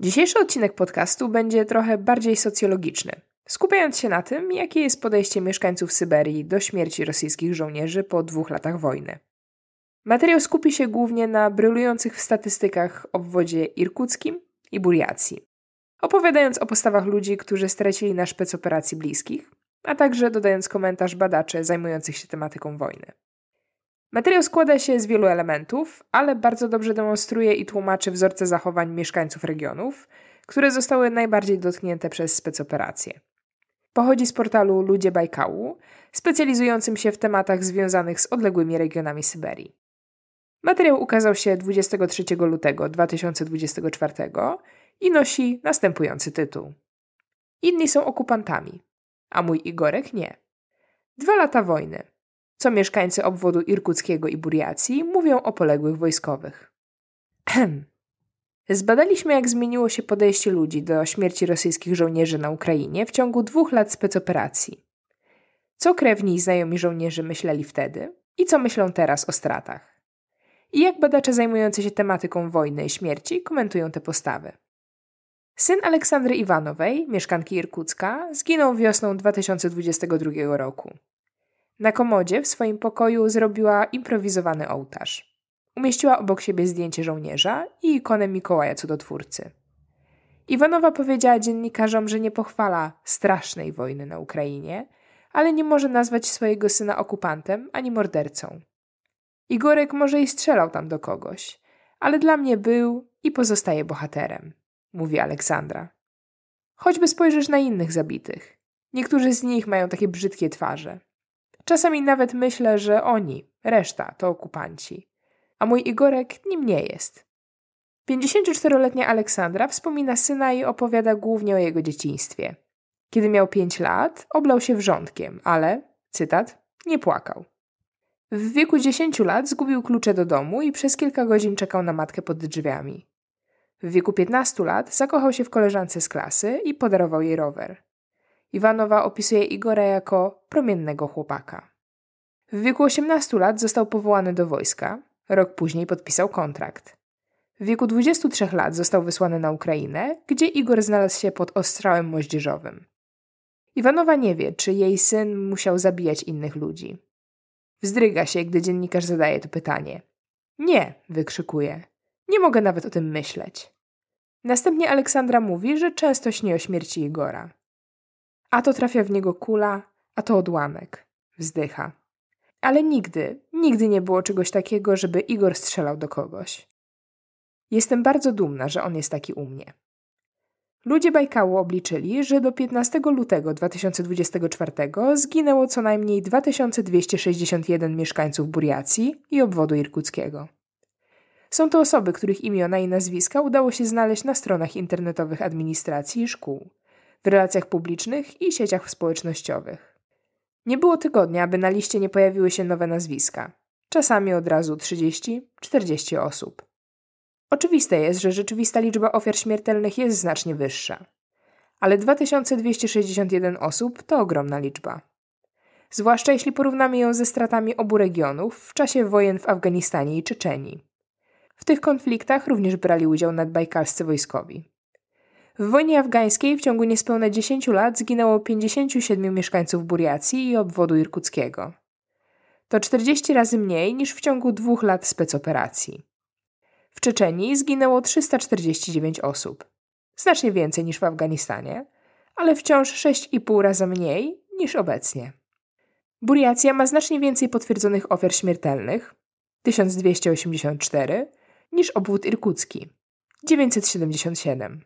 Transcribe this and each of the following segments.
Dzisiejszy odcinek podcastu będzie trochę bardziej socjologiczny, skupiając się na tym, jakie jest podejście mieszkańców Syberii do śmierci rosyjskich żołnierzy po dwóch latach wojny. Materiał skupi się głównie na brylujących w statystykach obwodzie irkuckim i Buriacji, opowiadając o postawach ludzi, którzy stracili na szpec operacji bliskich, a także dodając komentarz badaczy zajmujących się tematyką wojny. Materiał składa się z wielu elementów, ale bardzo dobrze demonstruje i tłumaczy wzorce zachowań mieszkańców regionów, które zostały najbardziej dotknięte przez specoperacje. Pochodzi z portalu Ludzie Bajkału, specjalizującym się w tematach związanych z odległymi regionami Syberii. Materiał ukazał się 23 lutego 2024 i nosi następujący tytuł. Inni są okupantami, a mój Igorek nie. Dwa lata wojny – co mieszkańcy obwodu Irkuckiego i Buriacji mówią o poległych wojskowych. Zbadaliśmy, jak zmieniło się podejście ludzi do śmierci rosyjskich żołnierzy na Ukrainie w ciągu dwóch lat specoperacji. Co krewni i znajomi żołnierzy myśleli wtedy i co myślą teraz o stratach. I jak badacze zajmujący się tematyką wojny i śmierci komentują te postawy. Syn Aleksandry Iwanowej, mieszkanki Irkucka, zginął wiosną 2022 roku. Na komodzie w swoim pokoju zrobiła improwizowany ołtarz. Umieściła obok siebie zdjęcie żołnierza i ikonę Mikołaja cudotwórcy. Iwanowa powiedziała dziennikarzom, że nie pochwala strasznej wojny na Ukrainie, ale nie może nazwać swojego syna okupantem ani mordercą. Igorek może i strzelał tam do kogoś, ale dla mnie był i pozostaje bohaterem, mówi Aleksandra. Choćby spojrzysz na innych zabitych. Niektórzy z nich mają takie brzydkie twarze, Czasami nawet myślę, że oni, reszta, to okupanci. A mój Igorek nim nie jest. 54-letnia Aleksandra wspomina syna i opowiada głównie o jego dzieciństwie. Kiedy miał 5 lat, oblał się wrzątkiem, ale, cytat, nie płakał. W wieku 10 lat zgubił klucze do domu i przez kilka godzin czekał na matkę pod drzwiami. W wieku 15 lat zakochał się w koleżance z klasy i podarował jej rower. Iwanowa opisuje Igora jako promiennego chłopaka. W wieku 18 lat został powołany do wojska, rok później podpisał kontrakt. W wieku 23 lat został wysłany na Ukrainę, gdzie Igor znalazł się pod ostrzałem moździerzowym. Iwanowa nie wie, czy jej syn musiał zabijać innych ludzi. Wzdryga się, gdy dziennikarz zadaje to pytanie. Nie, wykrzykuje. Nie mogę nawet o tym myśleć. Następnie Aleksandra mówi, że często śni o śmierci Igora. A to trafia w niego kula, a to odłamek. Wzdycha. Ale nigdy, nigdy nie było czegoś takiego, żeby Igor strzelał do kogoś. Jestem bardzo dumna, że on jest taki u mnie. Ludzie Bajkału obliczyli, że do 15 lutego 2024 zginęło co najmniej 2261 mieszkańców Buriacji i obwodu irkuckiego. Są to osoby, których imiona i nazwiska udało się znaleźć na stronach internetowych administracji i szkół, w relacjach publicznych i sieciach społecznościowych. Nie było tygodnia, aby na liście nie pojawiły się nowe nazwiska, czasami od razu 30-40 osób. Oczywiste jest, że rzeczywista liczba ofiar śmiertelnych jest znacznie wyższa. Ale 2261 osób to ogromna liczba. Zwłaszcza jeśli porównamy ją ze stratami obu regionów w czasie wojen w Afganistanie i Czeczenii. W tych konfliktach również brali udział nadbajkalscy wojskowi. W wojnie afgańskiej w ciągu niespełna 10 lat zginęło 57 mieszkańców Buriacji i obwodu irkuckiego. To 40 razy mniej niż w ciągu dwóch lat specoperacji. W Czeczenii zginęło 349 osób. Znacznie więcej niż w Afganistanie, ale wciąż 6,5 razy mniej niż obecnie. Buriacja ma znacznie więcej potwierdzonych ofiar śmiertelnych 1284 niż obwód irkucki 977.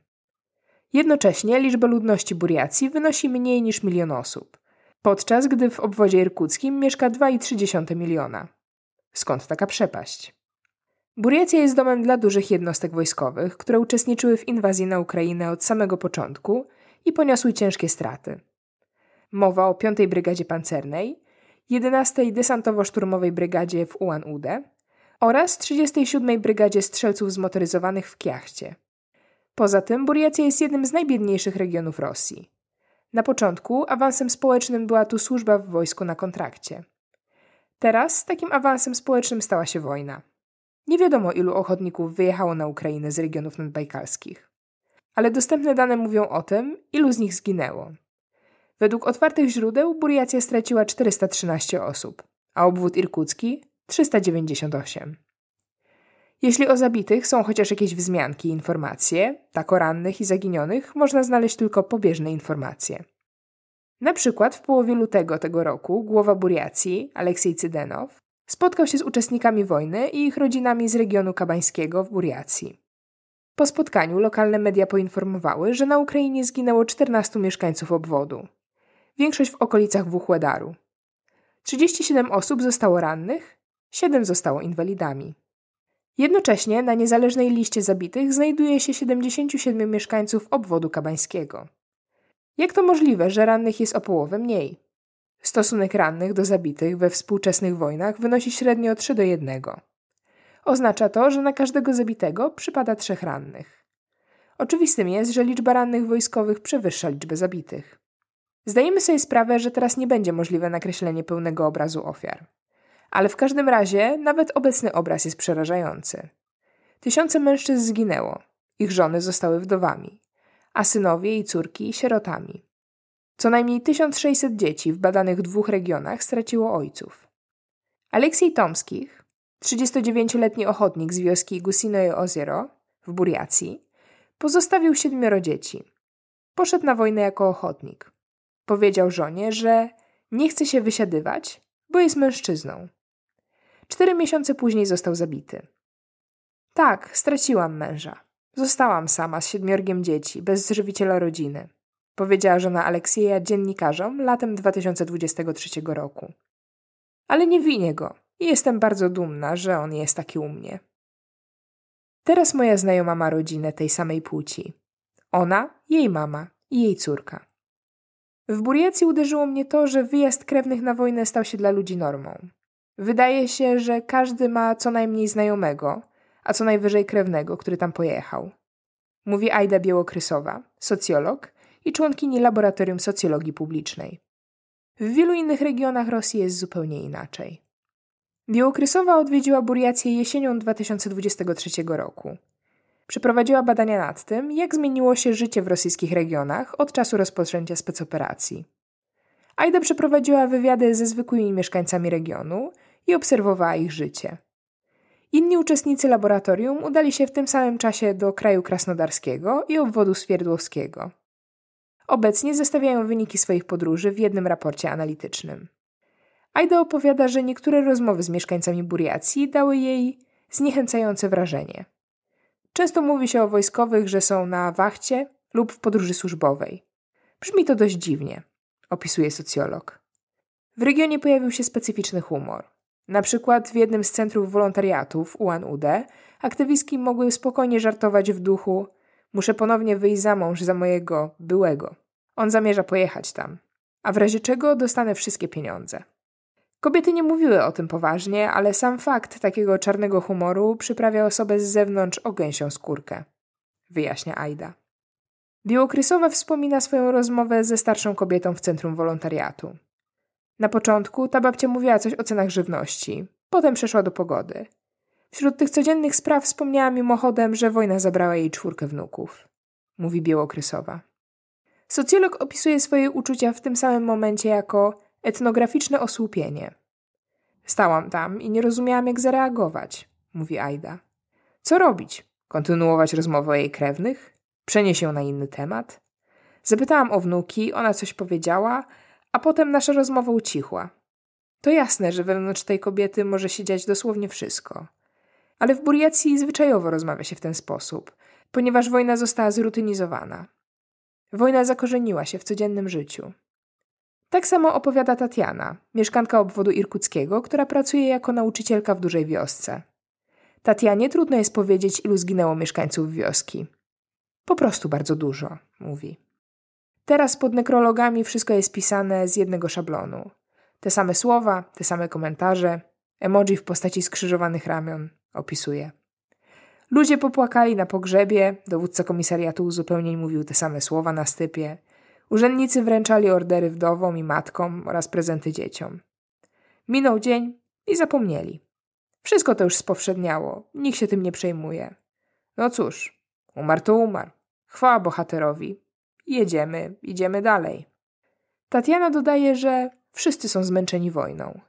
Jednocześnie liczba ludności Buriacji wynosi mniej niż milion osób, podczas gdy w obwodzie irkuckim mieszka 2,3 miliona. Skąd taka przepaść? Buriacja jest domem dla dużych jednostek wojskowych, które uczestniczyły w inwazji na Ukrainę od samego początku i poniosły ciężkie straty. Mowa o 5. Brygadzie Pancernej, 11. Desantowo-Szturmowej Brygadzie w Ulan-Ude oraz 37. Brygadzie Strzelców Zmotoryzowanych w Kiachcie – Poza tym Buryacja jest jednym z najbiedniejszych regionów Rosji. Na początku awansem społecznym była tu służba w wojsku na kontrakcie. Teraz takim awansem społecznym stała się wojna. Nie wiadomo, ilu ochotników wyjechało na Ukrainę z regionów nadbajkalskich. Ale dostępne dane mówią o tym, ilu z nich zginęło. Według otwartych źródeł Buryacja straciła 413 osób, a obwód irkucki 398. Jeśli o zabitych są chociaż jakieś wzmianki i informacje, tak o rannych i zaginionych można znaleźć tylko pobieżne informacje. Na przykład w połowie lutego tego roku głowa Buriacji, Aleksiej Cydenow, spotkał się z uczestnikami wojny i ich rodzinami z regionu kabańskiego w Buriacji. Po spotkaniu lokalne media poinformowały, że na Ukrainie zginęło 14 mieszkańców obwodu, większość w okolicach Wuchłedaru. 37 osób zostało rannych, 7 zostało inwalidami. Jednocześnie na niezależnej liście zabitych znajduje się 77 mieszkańców obwodu kabańskiego. Jak to możliwe, że rannych jest o połowę mniej? Stosunek rannych do zabitych we współczesnych wojnach wynosi średnio 3 do 1. Oznacza to, że na każdego zabitego przypada trzech rannych. Oczywistym jest, że liczba rannych wojskowych przewyższa liczbę zabitych. Zdajemy sobie sprawę, że teraz nie będzie możliwe nakreślenie pełnego obrazu ofiar. Ale w każdym razie nawet obecny obraz jest przerażający. Tysiące mężczyzn zginęło, ich żony zostały wdowami, a synowie i córki sierotami. Co najmniej 1600 dzieci w badanych dwóch regionach straciło ojców. Aleksiej Tomskich, 39-letni ochotnik z wioski Gusinoje Ozero w Buriacji, pozostawił siedmioro dzieci. Poszedł na wojnę jako ochotnik. Powiedział żonie, że nie chce się wysiadywać, bo jest mężczyzną. Cztery miesiące później został zabity. Tak, straciłam męża. Zostałam sama z siedmiorgiem dzieci, bez żywiciela rodziny, powiedziała żona Aleksieja dziennikarzom latem 2023 roku. Ale nie winię go i jestem bardzo dumna, że on jest taki u mnie. Teraz moja znajoma ma rodzinę tej samej płci. Ona, jej mama i jej córka. W Buriacji uderzyło mnie to, że wyjazd krewnych na wojnę stał się dla ludzi normą. Wydaje się, że każdy ma co najmniej znajomego, a co najwyżej krewnego, który tam pojechał. Mówi Aida Białokrysowa, socjolog i członkini Laboratorium Socjologii Publicznej. W wielu innych regionach Rosji jest zupełnie inaczej. Białokrysowa odwiedziła Buriację jesienią 2023 roku. Przeprowadziła badania nad tym, jak zmieniło się życie w rosyjskich regionach od czasu rozpoczęcia specoperacji. Aida przeprowadziła wywiady ze zwykłymi mieszkańcami regionu i obserwowała ich życie. Inni uczestnicy laboratorium udali się w tym samym czasie do kraju krasnodarskiego i obwodu swierdłowskiego. Obecnie zestawiają wyniki swoich podróży w jednym raporcie analitycznym. Aida opowiada, że niektóre rozmowy z mieszkańcami Buriacji dały jej zniechęcające wrażenie. Często mówi się o wojskowych, że są na wachcie lub w podróży służbowej. Brzmi to dość dziwnie, opisuje socjolog. W regionie pojawił się specyficzny humor. Na przykład w jednym z centrów wolontariatów UNUD aktywistki mogły spokojnie żartować w duchu muszę ponownie wyjść za mąż za mojego byłego. On zamierza pojechać tam. A w razie czego dostanę wszystkie pieniądze. Kobiety nie mówiły o tym poważnie, ale sam fakt takiego czarnego humoru przyprawia osobę z zewnątrz o gęsią skórkę. Wyjaśnia Aida. Białokrysowa wspomina swoją rozmowę ze starszą kobietą w centrum wolontariatu. Na początku ta babcia mówiła coś o cenach żywności, potem przeszła do pogody. Wśród tych codziennych spraw wspomniała mimochodem, że wojna zabrała jej czwórkę wnuków. Mówi Białokrysowa. Socjolog opisuje swoje uczucia w tym samym momencie jako etnograficzne osłupienie. Stałam tam i nie rozumiałam, jak zareagować, mówi Aida. Co robić? Kontynuować rozmowę o jej krewnych? Przenieść ją na inny temat? Zapytałam o wnuki, ona coś powiedziała, a potem nasza rozmowa ucichła. To jasne, że wewnątrz tej kobiety może się dziać dosłownie wszystko. Ale w Burjacji zwyczajowo rozmawia się w ten sposób, ponieważ wojna została zrutynizowana. Wojna zakorzeniła się w codziennym życiu. Tak samo opowiada Tatiana, mieszkanka obwodu irkuckiego, która pracuje jako nauczycielka w dużej wiosce. Tatianie trudno jest powiedzieć, ilu zginęło mieszkańców wioski. Po prostu bardzo dużo, mówi. Teraz pod nekrologami wszystko jest pisane z jednego szablonu. Te same słowa, te same komentarze, emoji w postaci skrzyżowanych ramion opisuje. Ludzie popłakali na pogrzebie, dowódca komisariatu uzupełnień mówił te same słowa na stypie. Urzędnicy wręczali ordery wdowom i matkom oraz prezenty dzieciom. Minął dzień i zapomnieli. Wszystko to już spowszedniało, nikt się tym nie przejmuje. No cóż, umarł to umarł. Chwała bohaterowi, jedziemy, idziemy dalej. Tatiana dodaje, że wszyscy są zmęczeni wojną.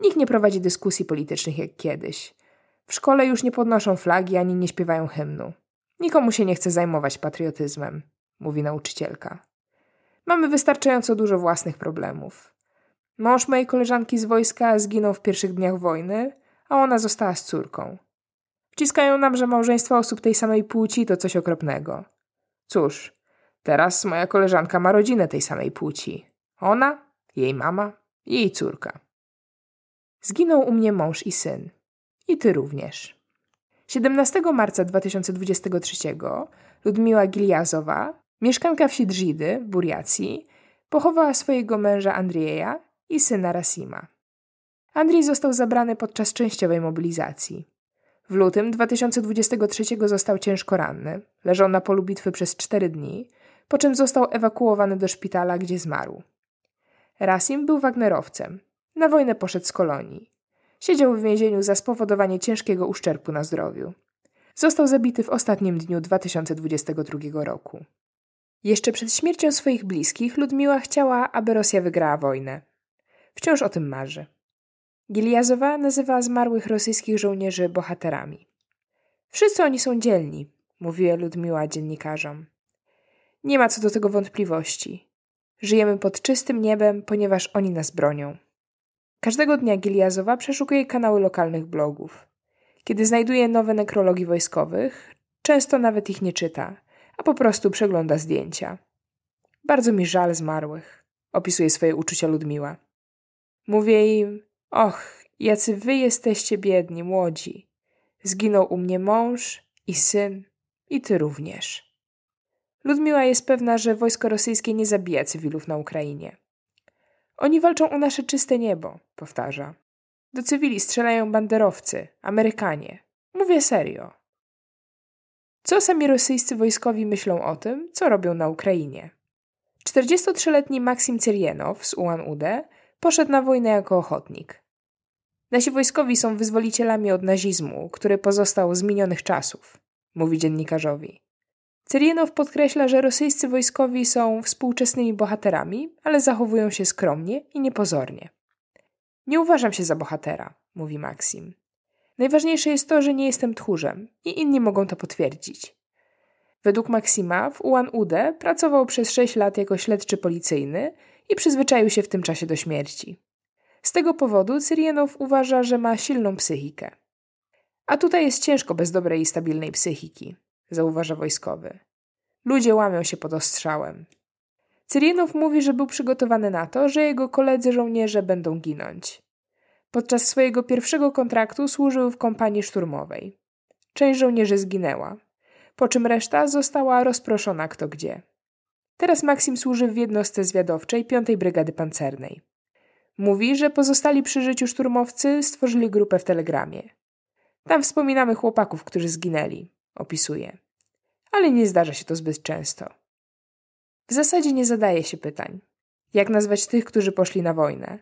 Nikt nie prowadzi dyskusji politycznych jak kiedyś. W szkole już nie podnoszą flagi ani nie śpiewają hymnu. Nikomu się nie chce zajmować patriotyzmem, mówi nauczycielka. Mamy wystarczająco dużo własnych problemów. Mąż mojej koleżanki z wojska zginął w pierwszych dniach wojny, a ona została z córką. Wciskają nam, że małżeństwa osób tej samej płci to coś okropnego. Cóż, Teraz moja koleżanka ma rodzinę tej samej płci. Ona, jej mama, jej córka. Zginął u mnie mąż i syn. I ty również. 17 marca 2023 Ludmiła Giliazowa, mieszkanka wsi Drzidy w Buriacji, pochowała swojego męża Andrieja i syna Rasima. Andrzej został zabrany podczas częściowej mobilizacji. W lutym 2023 został ciężko ranny, leżał na polu bitwy przez 4 dni, po czym został ewakuowany do szpitala, gdzie zmarł. Rasim był Wagnerowcem. Na wojnę poszedł z kolonii. Siedział w więzieniu za spowodowanie ciężkiego uszczerbku na zdrowiu. Został zabity w ostatnim dniu 2022 roku. Jeszcze przed śmiercią swoich bliskich Ludmiła chciała, aby Rosja wygrała wojnę. Wciąż o tym marzy. Giliazowa nazywa zmarłych rosyjskich żołnierzy bohaterami. Wszyscy oni są dzielni, mówiła Ludmiła dziennikarzom. Nie ma co do tego wątpliwości. Żyjemy pod czystym niebem, ponieważ oni nas bronią. Każdego dnia Giliazowa przeszukuje kanały lokalnych blogów. Kiedy znajduje nowe nekrologi wojskowych, często nawet ich nie czyta, a po prostu przegląda zdjęcia. Bardzo mi żal zmarłych, opisuje swoje uczucia Ludmiła. Mówię im, och, jacy wy jesteście biedni, młodzi. Zginął u mnie mąż i syn, i ty również. Ludmiła jest pewna, że wojsko rosyjskie nie zabija cywilów na Ukrainie. Oni walczą o nasze czyste niebo, powtarza. Do cywili strzelają banderowcy, Amerykanie. Mówię serio. Co sami rosyjscy wojskowi myślą o tym, co robią na Ukrainie? 43-letni Maksim Cyrienow z Ulan-Ude poszedł na wojnę jako ochotnik. Nasi wojskowi są wyzwolicielami od nazizmu, który pozostał z minionych czasów, mówi dziennikarzowi. Cyrienow podkreśla, że rosyjscy wojskowi są współczesnymi bohaterami, ale zachowują się skromnie i niepozornie. Nie uważam się za bohatera, mówi Maksim. Najważniejsze jest to, że nie jestem tchórzem i inni mogą to potwierdzić. Według Maksima w Ulan-Ude pracował przez 6 lat jako śledczy policyjny i przyzwyczaił się w tym czasie do śmierci. Z tego powodu Cyrienow uważa, że ma silną psychikę. A tutaj jest ciężko bez dobrej i stabilnej psychiki zauważa wojskowy. Ludzie łamią się pod ostrzałem. Cyrienow mówi, że był przygotowany na to, że jego koledzy żołnierze będą ginąć. Podczas swojego pierwszego kontraktu służył w kompanii szturmowej. Część żołnierzy zginęła, po czym reszta została rozproszona kto gdzie. Teraz Maksim służy w jednostce zwiadowczej 5 Brygady Pancernej. Mówi, że pozostali przy życiu szturmowcy stworzyli grupę w Telegramie. Tam wspominamy chłopaków, którzy zginęli opisuje. Ale nie zdarza się to zbyt często. W zasadzie nie zadaje się pytań. Jak nazwać tych, którzy poszli na wojnę?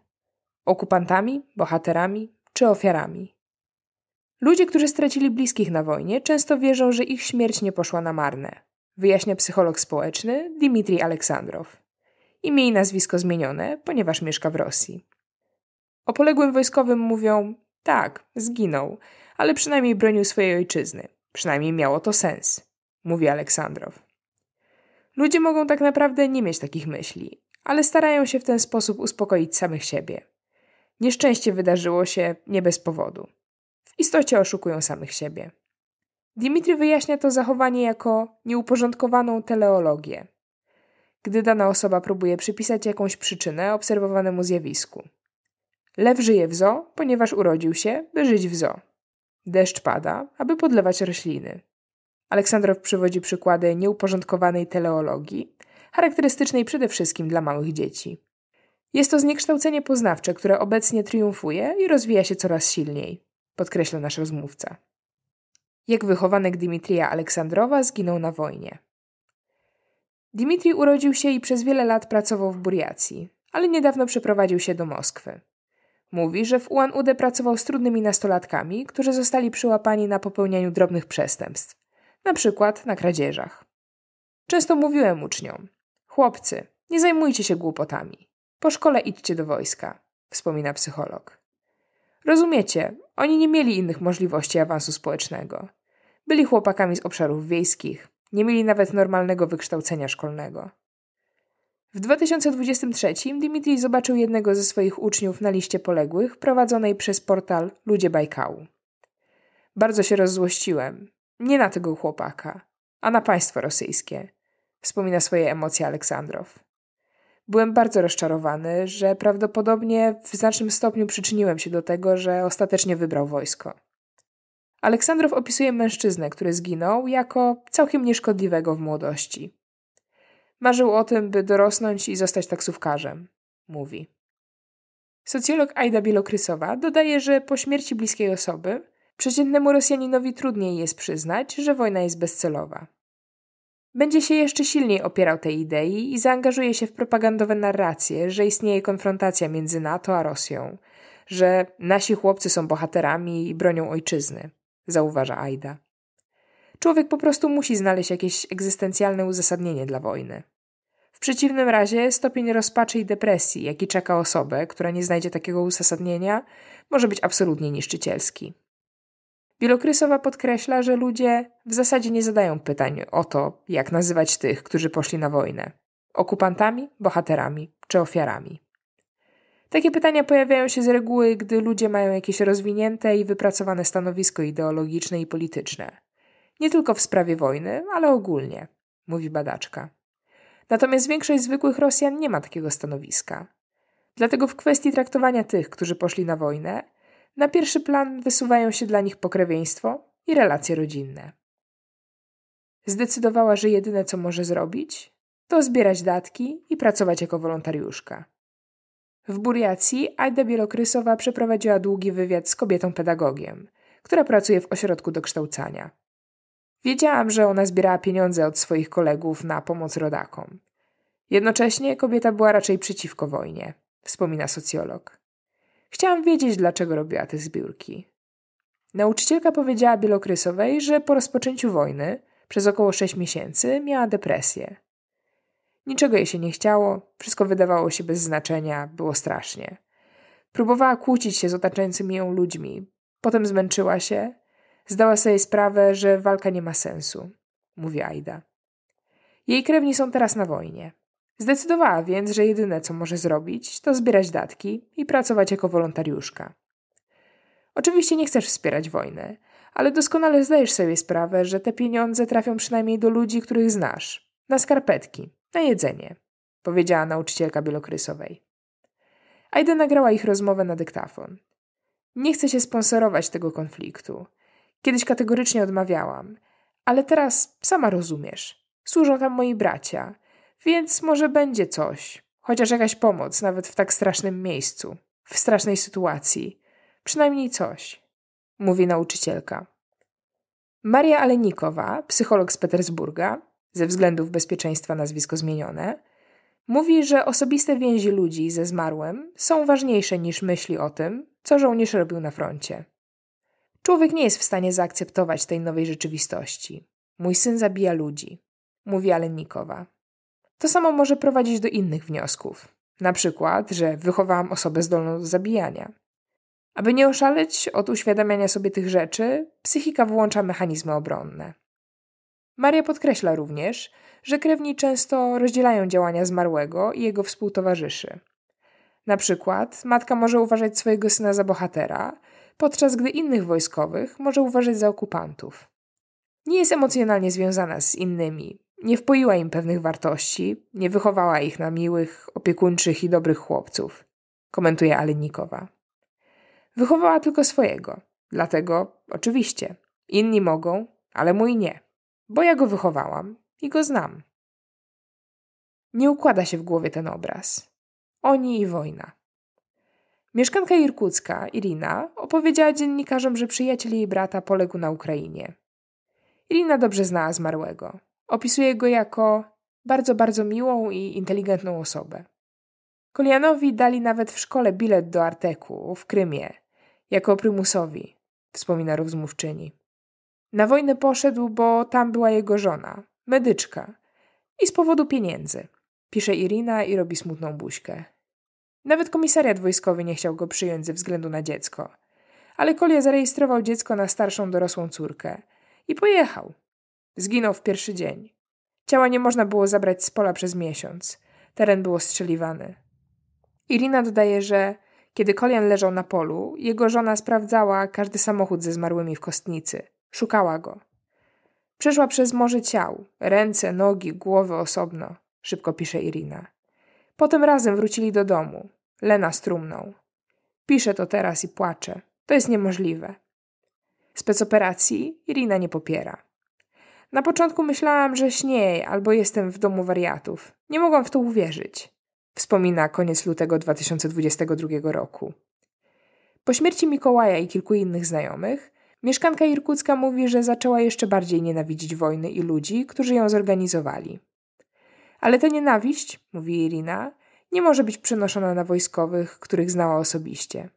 Okupantami, bohaterami czy ofiarami? Ludzie, którzy stracili bliskich na wojnie, często wierzą, że ich śmierć nie poszła na marne, wyjaśnia psycholog społeczny Dmitrij Aleksandrow. Imię i nazwisko zmienione, ponieważ mieszka w Rosji. O poległym wojskowym mówią: tak, zginął, ale przynajmniej bronił swojej ojczyzny. Przynajmniej miało to sens, mówi Aleksandrow. Ludzie mogą tak naprawdę nie mieć takich myśli, ale starają się w ten sposób uspokoić samych siebie. Nieszczęście wydarzyło się nie bez powodu. W istocie oszukują samych siebie. Dimitri wyjaśnia to zachowanie jako nieuporządkowaną teleologię, gdy dana osoba próbuje przypisać jakąś przyczynę obserwowanemu zjawisku. Lew żyje w zoo, ponieważ urodził się, by żyć w zoo. Deszcz pada, aby podlewać rośliny. Aleksandrow przywodzi przykłady nieuporządkowanej teleologii, charakterystycznej przede wszystkim dla małych dzieci. Jest to zniekształcenie poznawcze, które obecnie triumfuje i rozwija się coraz silniej, podkreśla nasz rozmówca. Jak wychowanek Dmitrija Aleksandrowa zginął na wojnie. Dimitrij urodził się i przez wiele lat pracował w Buriacji, ale niedawno przeprowadził się do Moskwy. Mówi, że w UNUD pracował z trudnymi nastolatkami, którzy zostali przyłapani na popełnianiu drobnych przestępstw, na przykład na kradzieżach. Często mówiłem uczniom: Chłopcy, nie zajmujcie się głupotami. Po szkole idźcie do wojska, wspomina psycholog. Rozumiecie, oni nie mieli innych możliwości awansu społecznego. Byli chłopakami z obszarów wiejskich, nie mieli nawet normalnego wykształcenia szkolnego. W 2023 Dimitrij zobaczył jednego ze swoich uczniów na liście poległych prowadzonej przez portal Ludzie Bajkału. Bardzo się rozzłościłem. Nie na tego chłopaka, a na państwo rosyjskie, wspomina swoje emocje Aleksandrow. Byłem bardzo rozczarowany, że prawdopodobnie w znacznym stopniu przyczyniłem się do tego, że ostatecznie wybrał wojsko. Aleksandrow opisuje mężczyznę, który zginął, jako całkiem nieszkodliwego w młodości. Marzył o tym, by dorosnąć i zostać taksówkarzem, mówi. Socjolog Aida Bielokrysowa dodaje, że po śmierci bliskiej osoby przeciętnemu Rosjaninowi trudniej jest przyznać, że wojna jest bezcelowa. Będzie się jeszcze silniej opierał tej idei i zaangażuje się w propagandowe narracje, że istnieje konfrontacja między NATO a Rosją, że nasi chłopcy są bohaterami i bronią ojczyzny, zauważa Aida. Człowiek po prostu musi znaleźć jakieś egzystencjalne uzasadnienie dla wojny przeciwnym razie stopień rozpaczy i depresji, jaki czeka osobę, która nie znajdzie takiego uzasadnienia, może być absolutnie niszczycielski. Wielokrysowa podkreśla, że ludzie w zasadzie nie zadają pytań o to, jak nazywać tych, którzy poszli na wojnę okupantami, bohaterami czy ofiarami. Takie pytania pojawiają się z reguły, gdy ludzie mają jakieś rozwinięte i wypracowane stanowisko ideologiczne i polityczne. Nie tylko w sprawie wojny, ale ogólnie, mówi badaczka. Natomiast większość zwykłych Rosjan nie ma takiego stanowiska. Dlatego w kwestii traktowania tych, którzy poszli na wojnę, na pierwszy plan wysuwają się dla nich pokrewieństwo i relacje rodzinne. Zdecydowała, że jedyne co może zrobić, to zbierać datki i pracować jako wolontariuszka. W Buriacji Aida Bielokrysowa przeprowadziła długi wywiad z kobietą pedagogiem, która pracuje w ośrodku dokształcania. Wiedziałam, że ona zbierała pieniądze od swoich kolegów na pomoc rodakom. Jednocześnie kobieta była raczej przeciwko wojnie, wspomina socjolog. Chciałam wiedzieć, dlaczego robiła te zbiórki. Nauczycielka powiedziała Bielokrysowej, że po rozpoczęciu wojny, przez około sześć miesięcy, miała depresję. Niczego jej się nie chciało, wszystko wydawało się bez znaczenia, było strasznie. Próbowała kłócić się z otaczającymi ją ludźmi, potem zmęczyła się Zdała sobie sprawę, że walka nie ma sensu, mówi Aida. Jej krewni są teraz na wojnie. Zdecydowała więc, że jedyne co może zrobić, to zbierać datki i pracować jako wolontariuszka. Oczywiście nie chcesz wspierać wojny, ale doskonale zdajesz sobie sprawę, że te pieniądze trafią przynajmniej do ludzi, których znasz, na skarpetki, na jedzenie, powiedziała nauczycielka bielokrysowej. Aida nagrała ich rozmowę na dyktafon. Nie chce się sponsorować tego konfliktu. Kiedyś kategorycznie odmawiałam, ale teraz sama rozumiesz. Służą tam moi bracia, więc może będzie coś, chociaż jakaś pomoc, nawet w tak strasznym miejscu, w strasznej sytuacji. Przynajmniej coś, mówi nauczycielka. Maria Alenikowa, psycholog z Petersburga, ze względów bezpieczeństwa nazwisko zmienione, mówi, że osobiste więzi ludzi ze zmarłym są ważniejsze niż myśli o tym, co żołnierz robił na froncie. Człowiek nie jest w stanie zaakceptować tej nowej rzeczywistości. Mój syn zabija ludzi, mówi Alennikowa. To samo może prowadzić do innych wniosków. Na przykład, że wychowałam osobę zdolną do zabijania. Aby nie oszaleć od uświadamiania sobie tych rzeczy, psychika włącza mechanizmy obronne. Maria podkreśla również, że krewni często rozdzielają działania zmarłego i jego współtowarzyszy. Na przykład matka może uważać swojego syna za bohatera, podczas gdy innych wojskowych może uważać za okupantów. Nie jest emocjonalnie związana z innymi, nie wpoiła im pewnych wartości, nie wychowała ich na miłych, opiekuńczych i dobrych chłopców, komentuje Alenikowa. Wychowała tylko swojego, dlatego, oczywiście, inni mogą, ale mój nie, bo ja go wychowałam i go znam. Nie układa się w głowie ten obraz. Oni i wojna. Mieszkanka irkucka, Irina, opowiedziała dziennikarzom, że przyjaciel jej brata poległ na Ukrainie. Irina dobrze znała zmarłego. Opisuje go jako bardzo, bardzo miłą i inteligentną osobę. Kolianowi dali nawet w szkole bilet do Arteku w Krymie, jako prymusowi, wspomina rozmówczyni. Na wojnę poszedł, bo tam była jego żona, medyczka, i z powodu pieniędzy, pisze Irina i robi smutną buźkę. Nawet komisariat wojskowy nie chciał go przyjąć ze względu na dziecko. Ale Kolia zarejestrował dziecko na starszą dorosłą córkę i pojechał. Zginął w pierwszy dzień. Ciała nie można było zabrać z pola przez miesiąc. Teren był ostrzeliwany. Irina dodaje, że kiedy Kolian leżał na polu, jego żona sprawdzała każdy samochód ze zmarłymi w kostnicy. Szukała go. Przeszła przez morze ciał, ręce, nogi, głowy osobno, szybko pisze Irina. Potem razem wrócili do domu. Lena strumną. Pisze to teraz i płacze. To jest niemożliwe. Specoperacji Irina nie popiera. Na początku myślałam, że śnieje albo jestem w domu wariatów. Nie mogłam w to uwierzyć. Wspomina koniec lutego 2022 roku. Po śmierci Mikołaja i kilku innych znajomych, mieszkanka Irkucka mówi, że zaczęła jeszcze bardziej nienawidzić wojny i ludzi, którzy ją zorganizowali. Ale ta nienawiść, mówi Irina, nie może być przenoszona na wojskowych, których znała osobiście.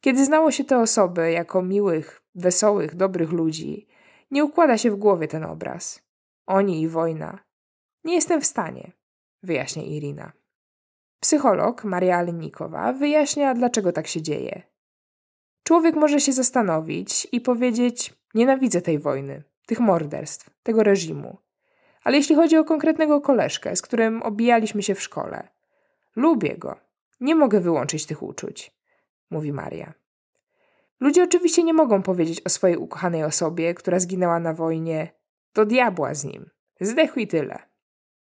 Kiedy znało się te osoby jako miłych, wesołych, dobrych ludzi, nie układa się w głowie ten obraz. Oni i wojna. Nie jestem w stanie, wyjaśnia Irina. Psycholog Maria Alenikowa wyjaśnia, dlaczego tak się dzieje. Człowiek może się zastanowić i powiedzieć: Nienawidzę tej wojny, tych morderstw, tego reżimu. Ale jeśli chodzi o konkretnego koleżkę, z którym obijaliśmy się w szkole. Lubię go. Nie mogę wyłączyć tych uczuć, mówi Maria. Ludzie oczywiście nie mogą powiedzieć o swojej ukochanej osobie, która zginęła na wojnie, do diabła z nim. Zdechł i tyle.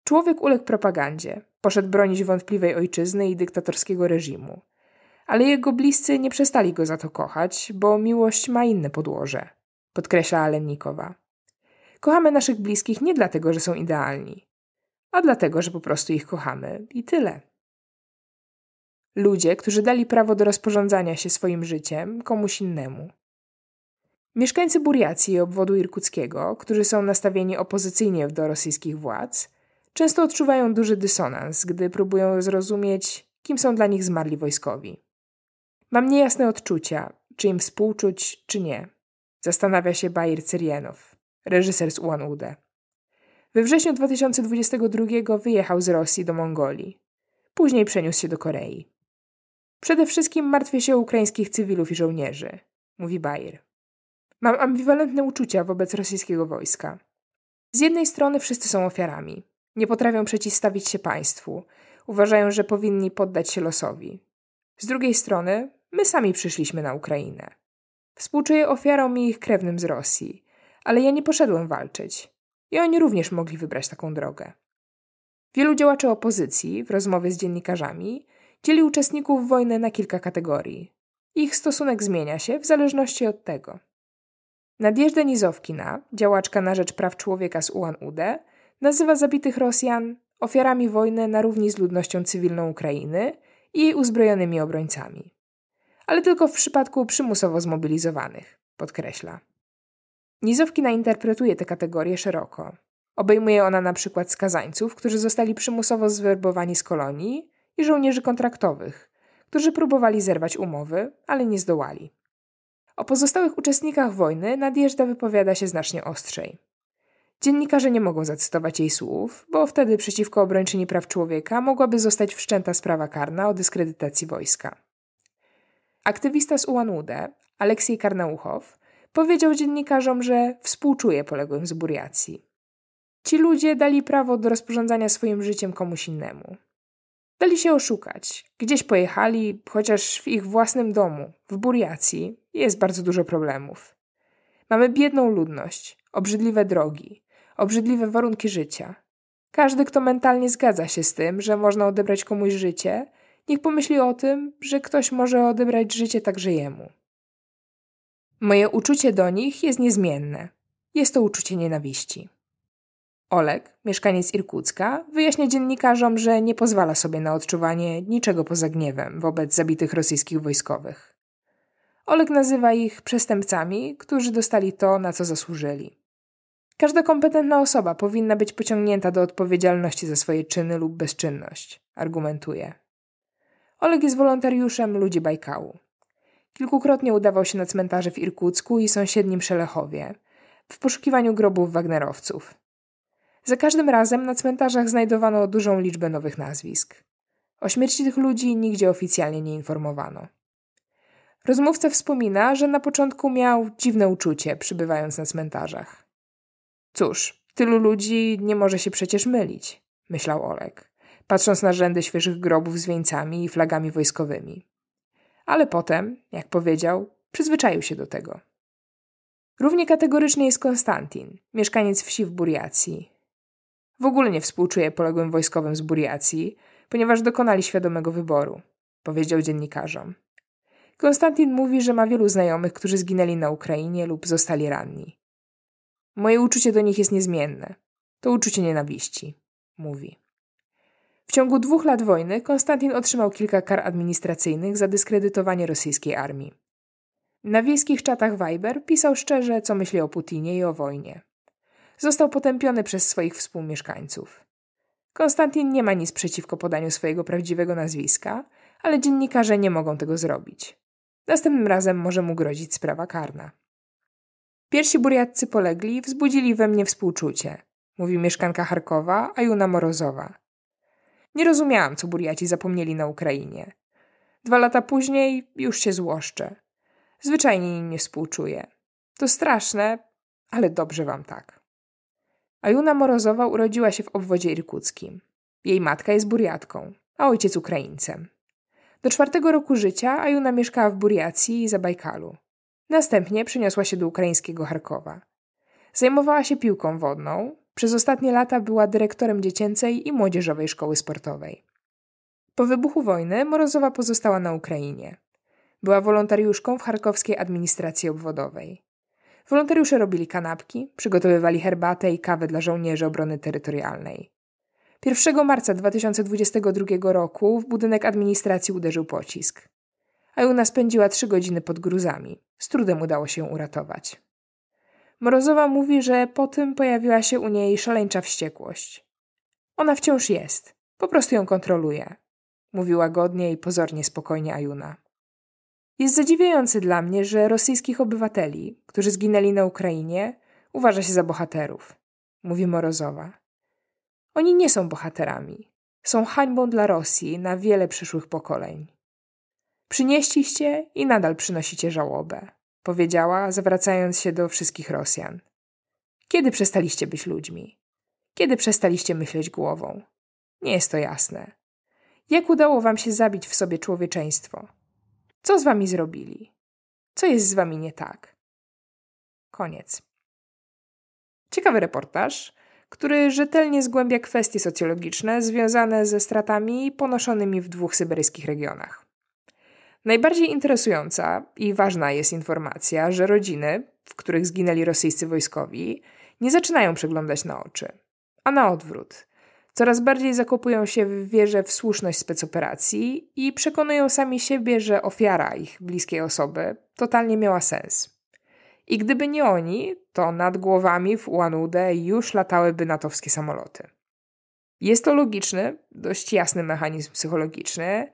Człowiek uległ propagandzie, poszedł bronić wątpliwej ojczyzny i dyktatorskiego reżimu. Ale jego bliscy nie przestali go za to kochać, bo miłość ma inne podłoże, podkreśla Alennikowa. Kochamy naszych bliskich nie dlatego, że są idealni, a dlatego, że po prostu ich kochamy i tyle. Ludzie, którzy dali prawo do rozporządzania się swoim życiem komuś innemu. Mieszkańcy Buriacji i obwodu irkuckiego, którzy są nastawieni opozycyjnie do rosyjskich władz, często odczuwają duży dysonans, gdy próbują zrozumieć, kim są dla nich zmarli wojskowi. Mam niejasne odczucia, czy im współczuć, czy nie, zastanawia się Bajer Cyrienow reżyser z Ulan Ude. We wrześniu 2022 wyjechał z Rosji do Mongolii. Później przeniósł się do Korei. Przede wszystkim martwię się ukraińskich cywilów i żołnierzy, mówi Bayer. Mam ambiwalentne uczucia wobec rosyjskiego wojska. Z jednej strony wszyscy są ofiarami. Nie potrafią przeciwstawić się państwu. Uważają, że powinni poddać się losowi. Z drugiej strony my sami przyszliśmy na Ukrainę. Współczuję ofiarom i ich krewnym z Rosji. Ale ja nie poszedłem walczyć. I oni również mogli wybrać taką drogę. Wielu działaczy opozycji w rozmowie z dziennikarzami dzieli uczestników wojny na kilka kategorii. Ich stosunek zmienia się w zależności od tego. Nadjeżdża Nizowkina, działaczka na rzecz praw człowieka z UAN-UDE, nazywa zabitych Rosjan ofiarami wojny na równi z ludnością cywilną Ukrainy i jej uzbrojonymi obrońcami. Ale tylko w przypadku przymusowo zmobilizowanych, podkreśla. Nizowkina interpretuje tę kategorię szeroko. Obejmuje ona na przykład skazańców, którzy zostali przymusowo zwerbowani z kolonii i żołnierzy kontraktowych, którzy próbowali zerwać umowy, ale nie zdołali. O pozostałych uczestnikach wojny Nadjeżda wypowiada się znacznie ostrzej. Dziennikarze nie mogą zacytować jej słów, bo wtedy przeciwko obrończyni praw człowieka mogłaby zostać wszczęta sprawa karna o dyskredytacji wojska. Aktywista z Ude, Aleksiej Karnauchow, Powiedział dziennikarzom, że współczuje poległym z Buriacji. Ci ludzie dali prawo do rozporządzania swoim życiem komuś innemu. Dali się oszukać. Gdzieś pojechali, chociaż w ich własnym domu, w Buriacji, jest bardzo dużo problemów. Mamy biedną ludność, obrzydliwe drogi, obrzydliwe warunki życia. Każdy, kto mentalnie zgadza się z tym, że można odebrać komuś życie, niech pomyśli o tym, że ktoś może odebrać życie także jemu. Moje uczucie do nich jest niezmienne. Jest to uczucie nienawiści. Oleg, mieszkaniec Irkucka, wyjaśnia dziennikarzom, że nie pozwala sobie na odczuwanie niczego poza gniewem wobec zabitych rosyjskich wojskowych. Oleg nazywa ich przestępcami, którzy dostali to, na co zasłużyli. Każda kompetentna osoba powinna być pociągnięta do odpowiedzialności za swoje czyny lub bezczynność, argumentuje. Oleg jest wolontariuszem ludzi Bajkału. Kilkukrotnie udawał się na cmentarze w Irkucku i sąsiednim Szelechowie w poszukiwaniu grobów Wagnerowców. Za każdym razem na cmentarzach znajdowano dużą liczbę nowych nazwisk. O śmierci tych ludzi nigdzie oficjalnie nie informowano. Rozmówca wspomina, że na początku miał dziwne uczucie, przybywając na cmentarzach. Cóż, tylu ludzi nie może się przecież mylić, myślał Olek, patrząc na rzędy świeżych grobów z wieńcami i flagami wojskowymi ale potem, jak powiedział, przyzwyczaił się do tego. Równie kategorycznie jest Konstantin, mieszkaniec wsi w Buriacji. W ogóle nie współczuje poległym wojskowym z Buriacji, ponieważ dokonali świadomego wyboru, powiedział dziennikarzom. Konstantin mówi, że ma wielu znajomych, którzy zginęli na Ukrainie lub zostali ranni. Moje uczucie do nich jest niezmienne. To uczucie nienawiści, mówi. W ciągu dwóch lat wojny Konstantin otrzymał kilka kar administracyjnych za dyskredytowanie rosyjskiej armii. Na wiejskich czatach Weiber pisał szczerze, co myśli o Putinie i o wojnie. Został potępiony przez swoich współmieszkańców. Konstantin nie ma nic przeciwko podaniu swojego prawdziwego nazwiska, ale dziennikarze nie mogą tego zrobić. Następnym razem może mu grozić sprawa karna. Pierwsi buriatcy polegli wzbudzili we mnie współczucie, mówi mieszkanka Charkowa Ajuna Morozowa, nie rozumiałam, co Buriaci zapomnieli na Ukrainie. Dwa lata później już się złoszczę. Zwyczajnie im nie współczuję. To straszne, ale dobrze wam tak. Ajuna Morozowa urodziła się w obwodzie irkuckim. Jej matka jest Buriatką, a ojciec Ukraińcem. Do czwartego roku życia Ajuna mieszkała w Buriacji i Zabajkalu. Następnie przeniosła się do ukraińskiego Charkowa. Zajmowała się piłką wodną, przez ostatnie lata była dyrektorem dziecięcej i młodzieżowej szkoły sportowej. Po wybuchu wojny Morozowa pozostała na Ukrainie. Była wolontariuszką w charkowskiej administracji obwodowej. Wolontariusze robili kanapki, przygotowywali herbatę i kawę dla żołnierzy obrony terytorialnej. 1 marca 2022 roku w budynek administracji uderzył pocisk. Ajuna spędziła trzy godziny pod gruzami. Z trudem udało się uratować. Mrozowa mówi, że po tym pojawiła się u niej szaleńcza wściekłość. Ona wciąż jest, po prostu ją kontroluje, mówiła godnie i pozornie spokojnie Ajuna. Jest zadziwiający dla mnie, że rosyjskich obywateli, którzy zginęli na Ukrainie, uważa się za bohaterów, mówi Morozowa. Oni nie są bohaterami. Są hańbą dla Rosji na wiele przyszłych pokoleń. Przynieśliście i nadal przynosicie żałobę powiedziała, zwracając się do wszystkich Rosjan. Kiedy przestaliście być ludźmi? Kiedy przestaliście myśleć głową? Nie jest to jasne. Jak udało wam się zabić w sobie człowieczeństwo? Co z wami zrobili? Co jest z wami nie tak? Koniec. Ciekawy reportaż, który rzetelnie zgłębia kwestie socjologiczne związane ze stratami ponoszonymi w dwóch syberyjskich regionach. Najbardziej interesująca i ważna jest informacja, że rodziny, w których zginęli rosyjscy wojskowi, nie zaczynają przeglądać na oczy, a na odwrót. Coraz bardziej zakopują się w wierze w słuszność specoperacji i przekonują sami siebie, że ofiara ich bliskiej osoby totalnie miała sens. I gdyby nie oni, to nad głowami w Ułanudę już latałyby natowskie samoloty. Jest to logiczny, dość jasny mechanizm psychologiczny,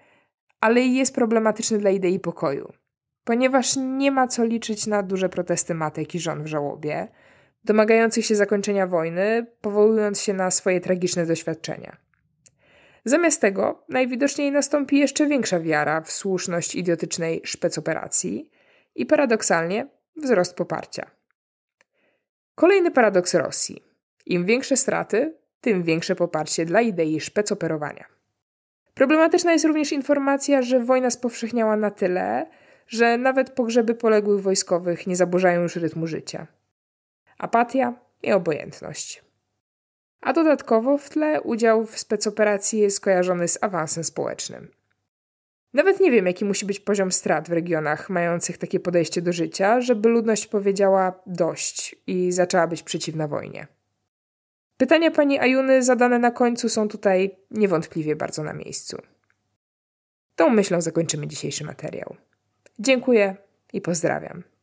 ale jest problematyczny dla idei pokoju, ponieważ nie ma co liczyć na duże protesty matek i żon w żałobie, domagających się zakończenia wojny, powołując się na swoje tragiczne doświadczenia. Zamiast tego najwidoczniej nastąpi jeszcze większa wiara w słuszność idiotycznej szpecoperacji i paradoksalnie wzrost poparcia. Kolejny paradoks Rosji. Im większe straty, tym większe poparcie dla idei szpecoperowania. Problematyczna jest również informacja, że wojna spowszechniała na tyle, że nawet pogrzeby poległych wojskowych nie zaburzają już rytmu życia. Apatia i obojętność. A dodatkowo w tle udział w specoperacji jest kojarzony z awansem społecznym. Nawet nie wiem, jaki musi być poziom strat w regionach mających takie podejście do życia, żeby ludność powiedziała dość i zaczęła być przeciwna wojnie. Pytania pani Ajuny zadane na końcu są tutaj niewątpliwie bardzo na miejscu. Tą myślą zakończymy dzisiejszy materiał. Dziękuję i pozdrawiam.